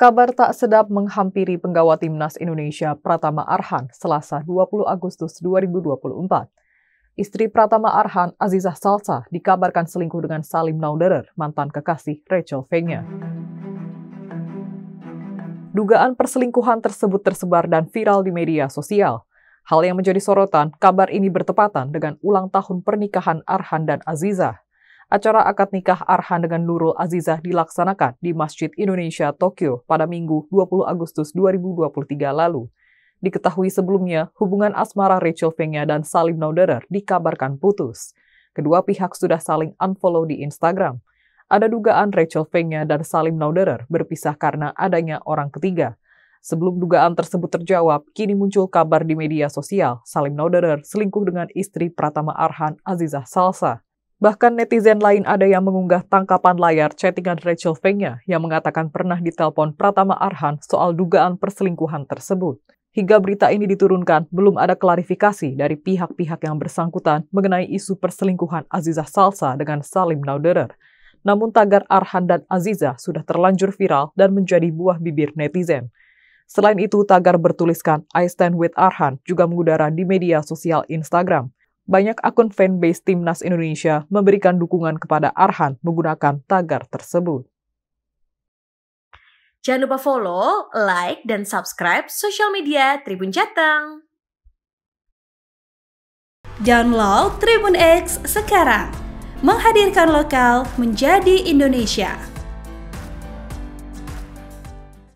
Kabar tak sedap menghampiri penggawa timnas Indonesia Pratama Arhan selasa 20 Agustus 2024. Istri Pratama Arhan, Azizah Salsa, dikabarkan selingkuh dengan Salim Nauderer, mantan kekasih Rachel Fenya. Dugaan perselingkuhan tersebut tersebar dan viral di media sosial. Hal yang menjadi sorotan, kabar ini bertepatan dengan ulang tahun pernikahan Arhan dan Azizah. Acara akad nikah Arhan dengan Nurul Azizah dilaksanakan di Masjid Indonesia Tokyo pada Minggu 20 Agustus 2023 lalu. Diketahui sebelumnya, hubungan asmara Rachel Fengya dan Salim Nauderer dikabarkan putus. Kedua pihak sudah saling unfollow di Instagram. Ada dugaan Rachel Fengya dan Salim Nauderer berpisah karena adanya orang ketiga. Sebelum dugaan tersebut terjawab, kini muncul kabar di media sosial Salim Nauderer selingkuh dengan istri Pratama Arhan Azizah Salsa. Bahkan netizen lain ada yang mengunggah tangkapan layar chattingan Rachel Fenya yang mengatakan pernah ditelepon Pratama Arhan soal dugaan perselingkuhan tersebut. Hingga berita ini diturunkan, belum ada klarifikasi dari pihak-pihak yang bersangkutan mengenai isu perselingkuhan Aziza Salsa dengan Salim Nauderer. Namun tagar Arhan dan Aziza sudah terlanjur viral dan menjadi buah bibir netizen. Selain itu, tagar bertuliskan I Stand With Arhan juga mengudara di media sosial Instagram banyak akun fanbase Timnas Indonesia memberikan dukungan kepada Arhan menggunakan tagar tersebut. Jangan lupa follow, like, dan subscribe sosial media Tribun Jateng. Download Tribun X sekarang. Menghadirkan lokal menjadi Indonesia.